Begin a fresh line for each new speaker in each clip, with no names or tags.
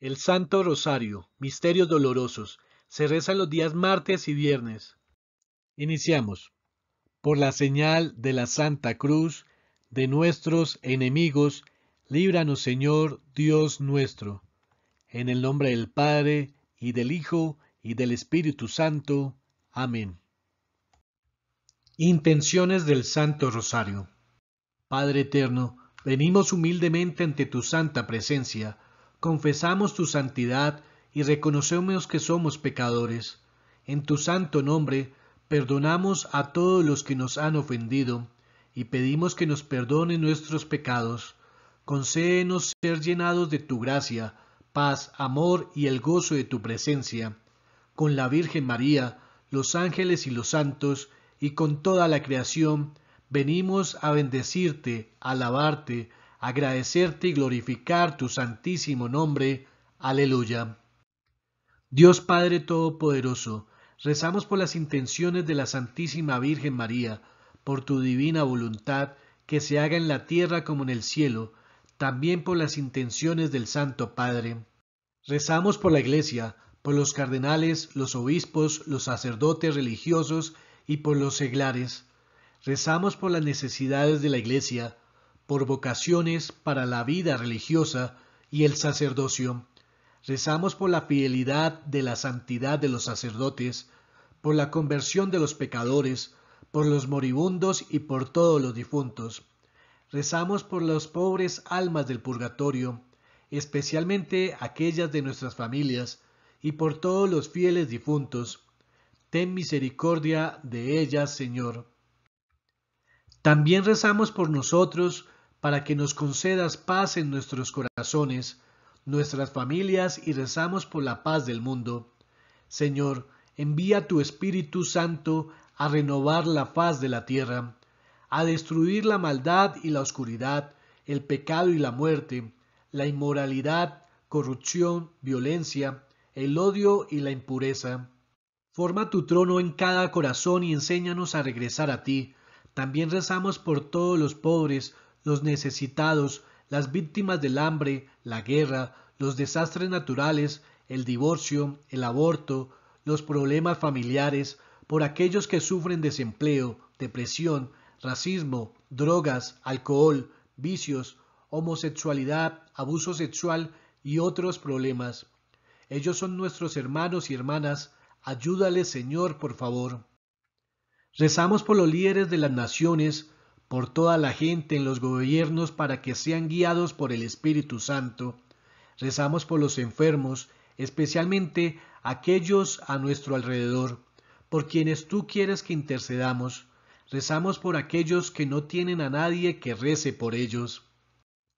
El Santo Rosario, Misterios Dolorosos, se reza los días martes y viernes. Iniciamos. Por la señal de la Santa Cruz, de nuestros enemigos, líbranos Señor, Dios nuestro. En el nombre del Padre, y del Hijo, y del Espíritu Santo. Amén. Intenciones del Santo Rosario. Padre Eterno, venimos humildemente ante tu santa presencia, confesamos tu santidad y reconocemos que somos pecadores. En tu santo nombre, perdonamos a todos los que nos han ofendido, y pedimos que nos perdone nuestros pecados. Concédenos ser llenados de tu gracia, paz, amor y el gozo de tu presencia. Con la Virgen María, los ángeles y los santos, y con toda la creación, venimos a bendecirte, a alabarte, agradecerte y glorificar tu santísimo nombre. Aleluya. Dios Padre Todopoderoso, rezamos por las intenciones de la Santísima Virgen María, por tu divina voluntad, que se haga en la tierra como en el cielo, también por las intenciones del Santo Padre. Rezamos por la Iglesia, por los cardenales, los obispos, los sacerdotes religiosos y por los seglares. Rezamos por las necesidades de la Iglesia, por vocaciones para la vida religiosa y el sacerdocio. Rezamos por la fidelidad de la santidad de los sacerdotes, por la conversión de los pecadores, por los moribundos y por todos los difuntos. Rezamos por las pobres almas del purgatorio, especialmente aquellas de nuestras familias, y por todos los fieles difuntos. Ten misericordia de ellas, Señor. También rezamos por nosotros, para que nos concedas paz en nuestros corazones, nuestras familias y rezamos por la paz del mundo. Señor, envía tu Espíritu Santo a renovar la faz de la tierra, a destruir la maldad y la oscuridad, el pecado y la muerte, la inmoralidad, corrupción, violencia, el odio y la impureza. Forma tu trono en cada corazón y enséñanos a regresar a ti. También rezamos por todos los pobres, los necesitados, las víctimas del hambre, la guerra, los desastres naturales, el divorcio, el aborto, los problemas familiares, por aquellos que sufren desempleo, depresión, racismo, drogas, alcohol, vicios, homosexualidad, abuso sexual y otros problemas. Ellos son nuestros hermanos y hermanas, ayúdales Señor, por favor. Rezamos por los líderes de las naciones, por toda la gente en los gobiernos para que sean guiados por el Espíritu Santo. Rezamos por los enfermos, especialmente aquellos a nuestro alrededor, por quienes tú quieres que intercedamos. Rezamos por aquellos que no tienen a nadie que rece por ellos.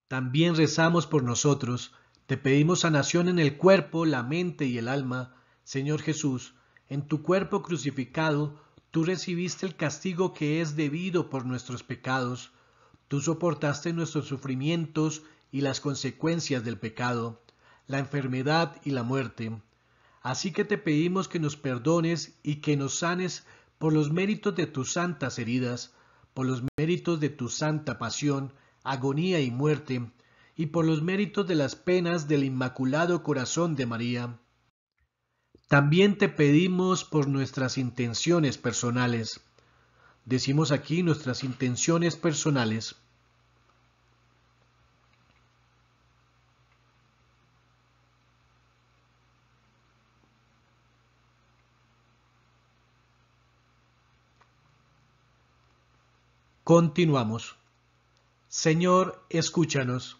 También rezamos por nosotros. Te pedimos sanación en el cuerpo, la mente y el alma. Señor Jesús, en tu cuerpo crucificado, Tú recibiste el castigo que es debido por nuestros pecados. Tú soportaste nuestros sufrimientos y las consecuencias del pecado, la enfermedad y la muerte. Así que te pedimos que nos perdones y que nos sanes por los méritos de tus santas heridas, por los méritos de tu santa pasión, agonía y muerte, y por los méritos de las penas del Inmaculado Corazón de María. También te pedimos por nuestras intenciones personales. Decimos aquí nuestras intenciones personales. Continuamos. Señor, escúchanos.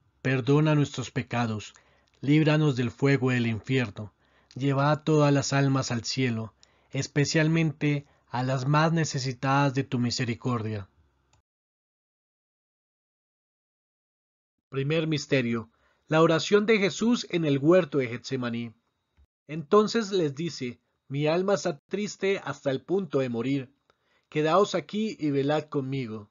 perdona nuestros pecados, líbranos del fuego del infierno, lleva a todas las almas al cielo, especialmente a las más necesitadas de tu misericordia. Primer misterio. La oración de Jesús en el huerto de Getsemaní. Entonces les dice, mi alma está triste hasta el punto de morir. Quedaos aquí y velad conmigo.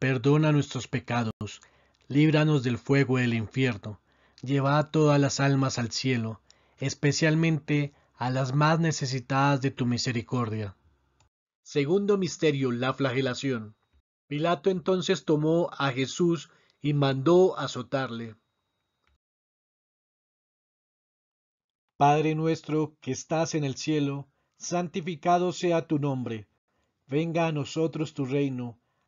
perdona nuestros pecados, líbranos del fuego del infierno, lleva a todas las almas al cielo, especialmente a las más necesitadas de tu misericordia. Segundo misterio, la flagelación. Pilato entonces tomó a Jesús y mandó azotarle. Padre nuestro que estás en el cielo, santificado sea tu nombre. Venga a nosotros tu reino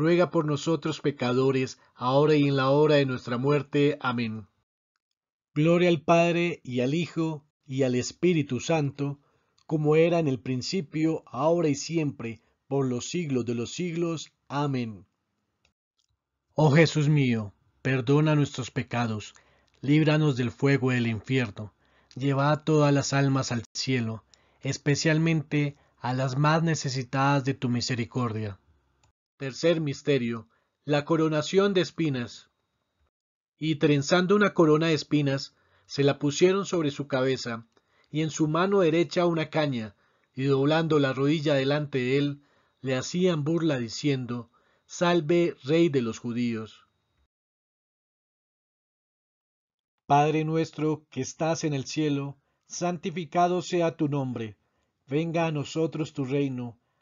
ruega por nosotros pecadores, ahora y en la hora de nuestra muerte. Amén. Gloria al Padre y al Hijo y al Espíritu Santo, como era en el principio, ahora y siempre, por los siglos de los siglos. Amén. Oh Jesús mío, perdona nuestros pecados, líbranos del fuego del infierno, lleva a todas las almas al cielo, especialmente a las más necesitadas de tu misericordia. Tercer misterio, la coronación de espinas. Y trenzando una corona de espinas, se la pusieron sobre su cabeza, y en su mano derecha una caña, y doblando la rodilla delante de él, le hacían burla diciendo, Salve, Rey de los judíos. Padre nuestro que estás en el cielo, santificado sea tu nombre, venga a nosotros tu reino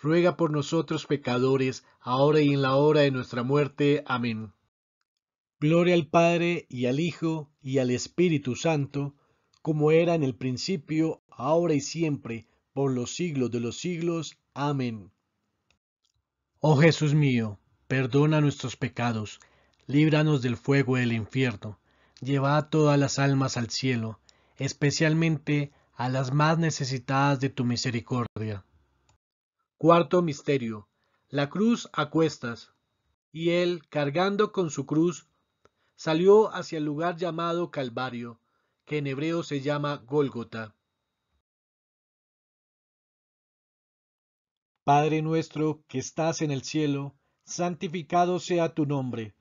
ruega por nosotros pecadores, ahora y en la hora de nuestra muerte. Amén. Gloria al Padre, y al Hijo, y al Espíritu Santo, como era en el principio, ahora y siempre, por los siglos de los siglos. Amén. Oh Jesús mío, perdona nuestros pecados, líbranos del fuego del infierno, lleva a todas las almas al cielo, especialmente a las más necesitadas de tu misericordia. Cuarto misterio. La cruz a cuestas. Y él, cargando con su cruz, salió hacia el lugar llamado Calvario, que en hebreo se llama Gólgota. Padre nuestro que estás en el cielo, santificado sea tu nombre.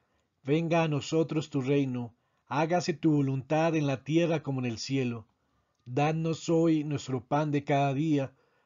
Venga a nosotros tu reino, hágase tu voluntad en la tierra como en el cielo. Danos hoy nuestro pan de cada día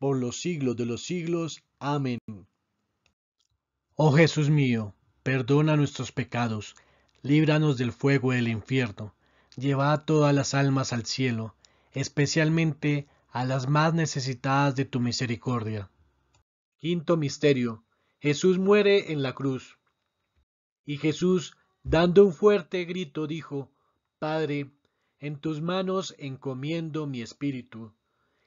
por los siglos de los siglos. Amén. Oh Jesús mío, perdona nuestros pecados, líbranos del fuego del infierno, lleva a todas las almas al cielo, especialmente a las más necesitadas de tu misericordia. Quinto Misterio. Jesús muere en la cruz. Y Jesús, dando un fuerte grito, dijo, Padre, en tus manos encomiendo mi espíritu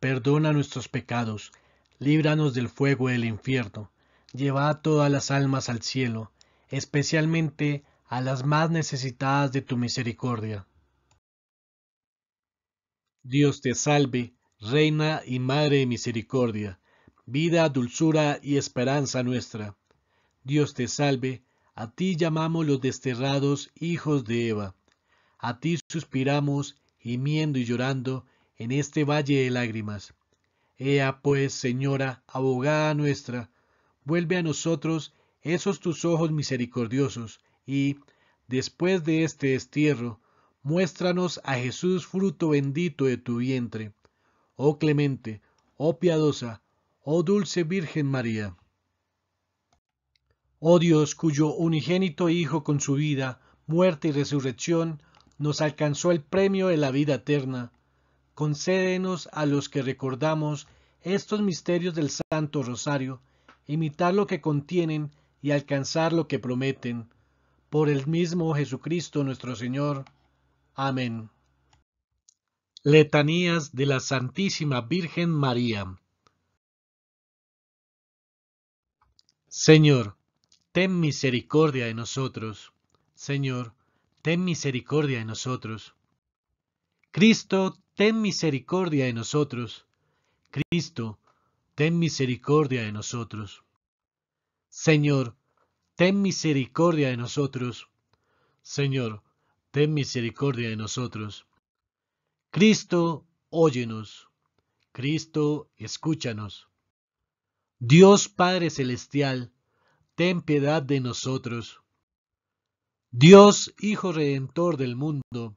perdona nuestros pecados, líbranos del fuego del infierno, lleva a todas las almas al cielo, especialmente a las más necesitadas de tu misericordia. Dios te salve, Reina y Madre de Misericordia, vida, dulzura y esperanza nuestra. Dios te salve, a ti llamamos los desterrados hijos de Eva. A ti suspiramos, gimiendo y llorando, en este valle de lágrimas. Ea pues, Señora, abogada nuestra, vuelve a nosotros esos tus ojos misericordiosos, y, después de este destierro, muéstranos a Jesús fruto bendito de tu vientre. Oh clemente, oh piadosa, oh dulce Virgen María. Oh Dios, cuyo unigénito Hijo con su vida, muerte y resurrección, nos alcanzó el premio de la vida eterna, concédenos a los que recordamos estos misterios del Santo Rosario, imitar lo que contienen y alcanzar lo que prometen. Por el mismo Jesucristo nuestro Señor. Amén. Letanías de la Santísima Virgen María. Señor, ten misericordia de nosotros. Señor, ten misericordia de nosotros. Cristo, ten misericordia de nosotros. Cristo, ten misericordia de nosotros. Señor, ten misericordia de nosotros. Señor, ten misericordia de nosotros. Cristo, óyenos. Cristo, escúchanos. Dios Padre Celestial, ten piedad de nosotros. Dios Hijo Redentor del mundo,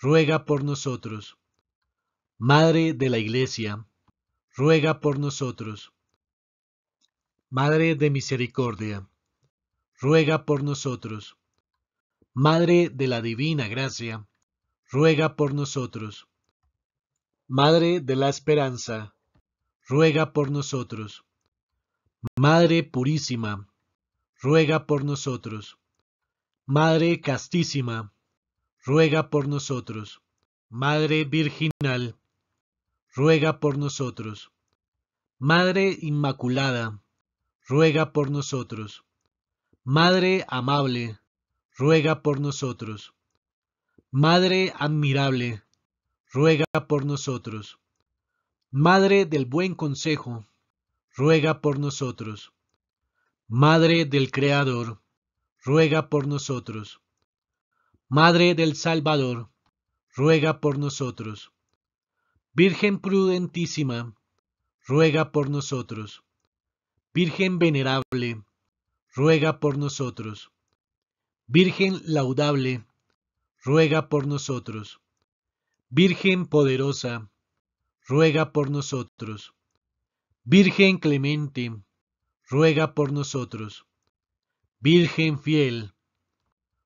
ruega por nosotros. Madre de la Iglesia, ruega por nosotros. Madre de Misericordia, ruega por nosotros. Madre de la Divina Gracia, ruega por nosotros. Madre de la Esperanza, ruega por nosotros. Madre Purísima, ruega por nosotros. Madre Castísima, ruega por nosotros. Madre Virginal, ruega por nosotros. Madre Inmaculada, ruega por nosotros. Madre Amable, ruega por nosotros. Madre Admirable, ruega por nosotros. Madre del Buen Consejo, ruega por nosotros. Madre del Creador, ruega por nosotros. Madre del Salvador, ruega por nosotros. Virgen prudentísima, ruega por nosotros. Virgen venerable, ruega por nosotros. Virgen laudable, ruega por nosotros. Virgen poderosa, ruega por nosotros. Virgen clemente, ruega por nosotros. Virgen fiel,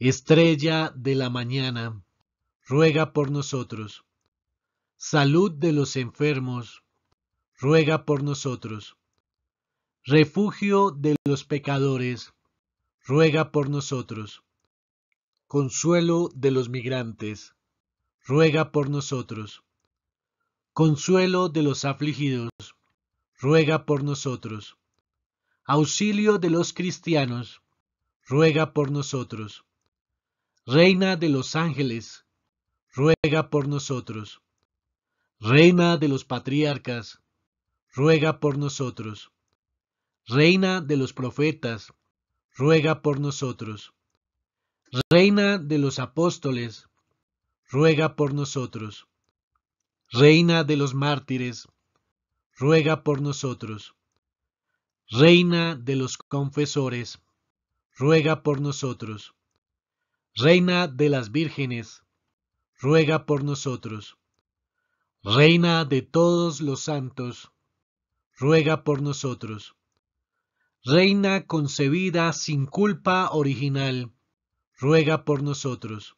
Estrella de la mañana, ruega por nosotros. Salud de los enfermos, ruega por nosotros. Refugio de los pecadores, ruega por nosotros. Consuelo de los migrantes, ruega por nosotros. Consuelo de los afligidos, ruega por nosotros. Auxilio de los cristianos, ruega por nosotros Reina de los ángeles, ruega por nosotros. Reina de los patriarcas, ruega por nosotros. Reina de los profetas, ruega por nosotros. Reina de los apóstoles, ruega por nosotros. Reina de los mártires, ruega por nosotros. Reina de los confesores, ruega por nosotros. Reina de las vírgenes, ruega por nosotros. Reina de todos los santos, ruega por nosotros. Reina concebida sin culpa original, ruega por nosotros.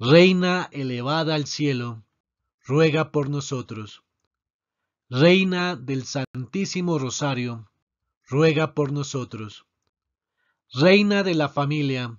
Reina elevada al cielo, ruega por nosotros. Reina del Santísimo Rosario, ruega por nosotros. Reina de la familia,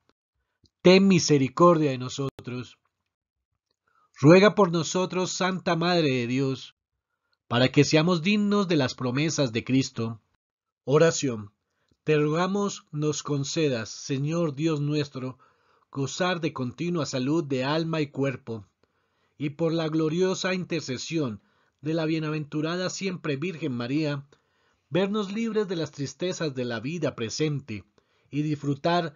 ten misericordia de nosotros. Ruega por nosotros, Santa Madre de Dios, para que seamos dignos de las promesas de Cristo. Oración. Te rogamos nos concedas, Señor Dios nuestro, gozar de continua salud de alma y cuerpo, y por la gloriosa intercesión de la bienaventurada siempre Virgen María, vernos libres de las tristezas de la vida presente y disfrutar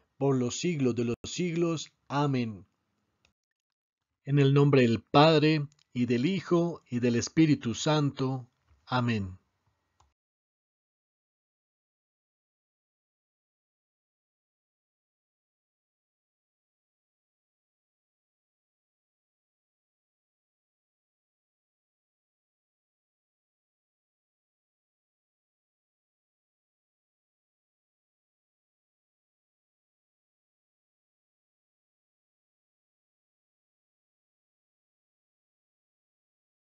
por los siglos de los siglos. Amén. En el nombre del Padre, y del Hijo, y del Espíritu Santo. Amén.